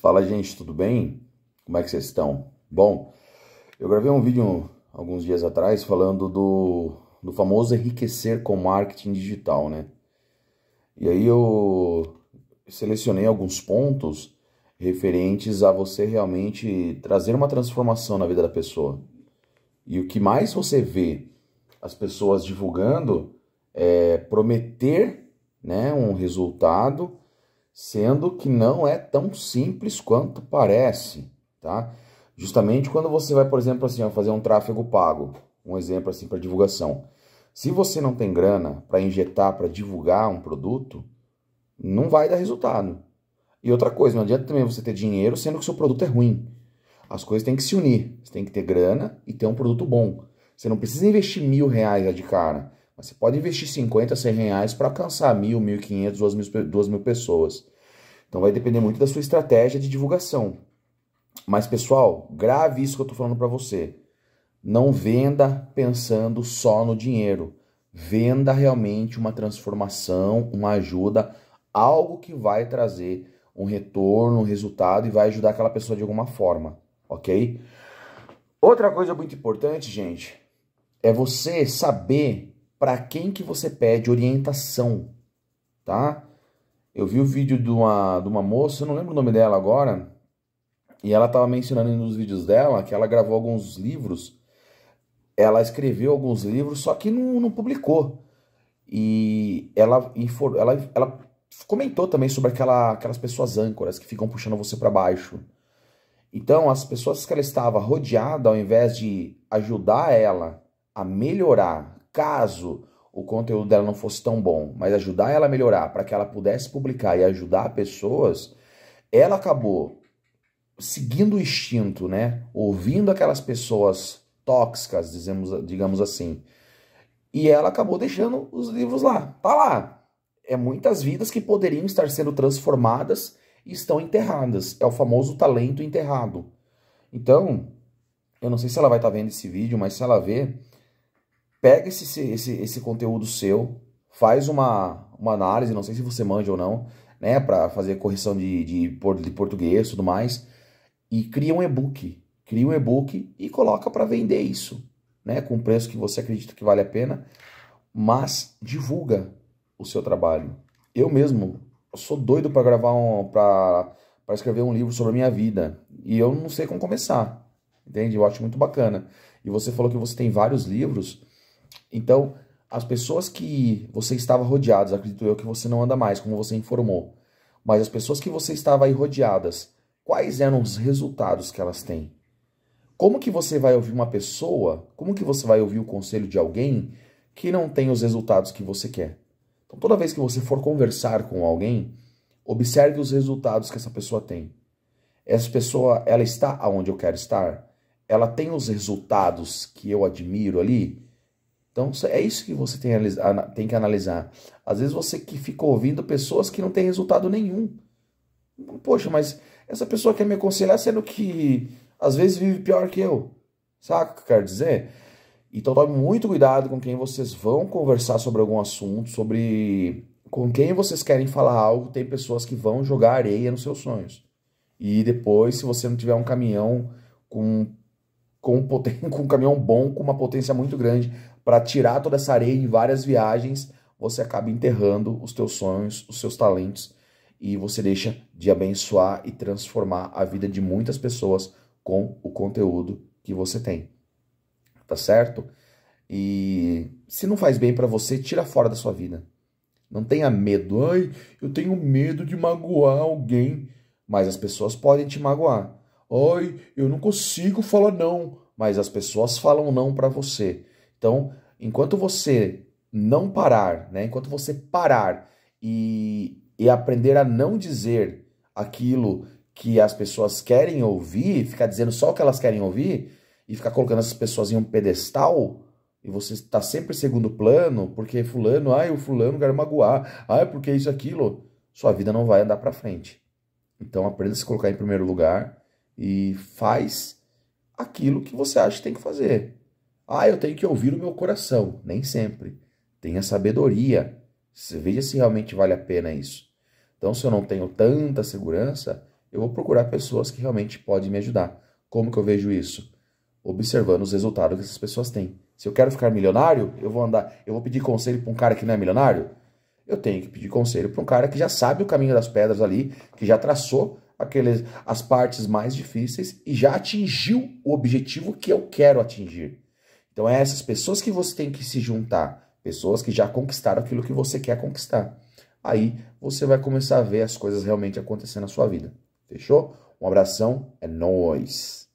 Fala gente, tudo bem? Como é que vocês estão? Bom, eu gravei um vídeo alguns dias atrás falando do, do famoso enriquecer com marketing digital, né? E aí eu selecionei alguns pontos referentes a você realmente trazer uma transformação na vida da pessoa. E o que mais você vê as pessoas divulgando é prometer né, um resultado sendo que não é tão simples quanto parece, tá? Justamente quando você vai, por exemplo, assim, fazer um tráfego pago, um exemplo assim para divulgação. Se você não tem grana para injetar, para divulgar um produto, não vai dar resultado. E outra coisa, não adianta também você ter dinheiro sendo que seu produto é ruim. As coisas têm que se unir. Você tem que ter grana e ter um produto bom. Você não precisa investir mil reais de cara. Mas você pode investir 50, 100 reais para alcançar mil, 1.500, 2.000, 2.000 pessoas. Então vai depender muito da sua estratégia de divulgação. Mas pessoal, grave isso que eu estou falando para você. Não venda pensando só no dinheiro. Venda realmente uma transformação, uma ajuda, algo que vai trazer um retorno, um resultado e vai ajudar aquela pessoa de alguma forma, ok? Outra coisa muito importante, gente, é você saber para quem que você pede orientação, tá? Eu vi o vídeo de uma, de uma moça, eu não lembro o nome dela agora, e ela estava mencionando nos vídeos dela que ela gravou alguns livros, ela escreveu alguns livros, só que não, não publicou. E ela, ela, ela comentou também sobre aquela, aquelas pessoas âncoras que ficam puxando você para baixo. Então, as pessoas que ela estava rodeada, ao invés de ajudar ela a melhorar caso o conteúdo dela não fosse tão bom, mas ajudar ela a melhorar para que ela pudesse publicar e ajudar pessoas, ela acabou seguindo o instinto, né? Ouvindo aquelas pessoas tóxicas, dizemos, digamos assim. E ela acabou deixando os livros lá. Tá lá. É muitas vidas que poderiam estar sendo transformadas e estão enterradas. É o famoso talento enterrado. Então, eu não sei se ela vai estar tá vendo esse vídeo, mas se ela ver, pega esse, esse, esse conteúdo seu, faz uma, uma análise, não sei se você manja ou não, né, para fazer correção de, de, de português e tudo mais, e cria um e-book. Cria um e-book e coloca para vender isso, né, com preço que você acredita que vale a pena, mas divulga o seu trabalho. Eu mesmo eu sou doido para gravar um para escrever um livro sobre a minha vida e eu não sei como começar. Entende? Eu acho muito bacana. E você falou que você tem vários livros. Então, as pessoas que você estava rodeadas, acredito eu que você não anda mais, como você informou, mas as pessoas que você estava aí rodeadas, quais eram os resultados que elas têm? Como que você vai ouvir uma pessoa, como que você vai ouvir o conselho de alguém que não tem os resultados que você quer? Então, toda vez que você for conversar com alguém, observe os resultados que essa pessoa tem. Essa pessoa, ela está aonde eu quero estar? Ela tem os resultados que eu admiro ali? Então é isso que você tem, tem que analisar. Às vezes você que fica ouvindo pessoas que não têm resultado nenhum. Poxa, mas essa pessoa quer me aconselhar sendo que às vezes vive pior que eu. Saca o que eu quero dizer? Então tome muito cuidado com quem vocês vão conversar sobre algum assunto, sobre com quem vocês querem falar algo. Tem pessoas que vão jogar areia nos seus sonhos. E depois, se você não tiver um caminhão com com um, com um caminhão bom, com uma potência muito grande, para tirar toda essa areia em várias viagens, você acaba enterrando os teus sonhos, os seus talentos, e você deixa de abençoar e transformar a vida de muitas pessoas com o conteúdo que você tem. Tá certo? E se não faz bem para você, tira fora da sua vida. Não tenha medo. Ai, eu tenho medo de magoar alguém. Mas as pessoas podem te magoar. Ai, eu não consigo falar não. Mas as pessoas falam não para você. Então, enquanto você não parar, né? Enquanto você parar e, e aprender a não dizer aquilo que as pessoas querem ouvir, ficar dizendo só o que elas querem ouvir e ficar colocando essas pessoas em um pedestal, e você está sempre segundo plano, porque fulano, ai, o fulano quer magoar, ai, porque isso, aquilo, sua vida não vai andar para frente. Então aprenda a se colocar em primeiro lugar, e faz aquilo que você acha que tem que fazer. Ah, eu tenho que ouvir o meu coração. Nem sempre. Tenha sabedoria. Veja se realmente vale a pena isso. Então, se eu não tenho tanta segurança, eu vou procurar pessoas que realmente podem me ajudar. Como que eu vejo isso? Observando os resultados que essas pessoas têm. Se eu quero ficar milionário, eu vou andar, eu vou pedir conselho para um cara que não é milionário? Eu tenho que pedir conselho para um cara que já sabe o caminho das pedras ali, que já traçou aqueles, as partes mais difíceis e já atingiu o objetivo que eu quero atingir. Então é essas pessoas que você tem que se juntar, pessoas que já conquistaram aquilo que você quer conquistar. Aí você vai começar a ver as coisas realmente acontecendo na sua vida. Fechou? Um abração, é nós.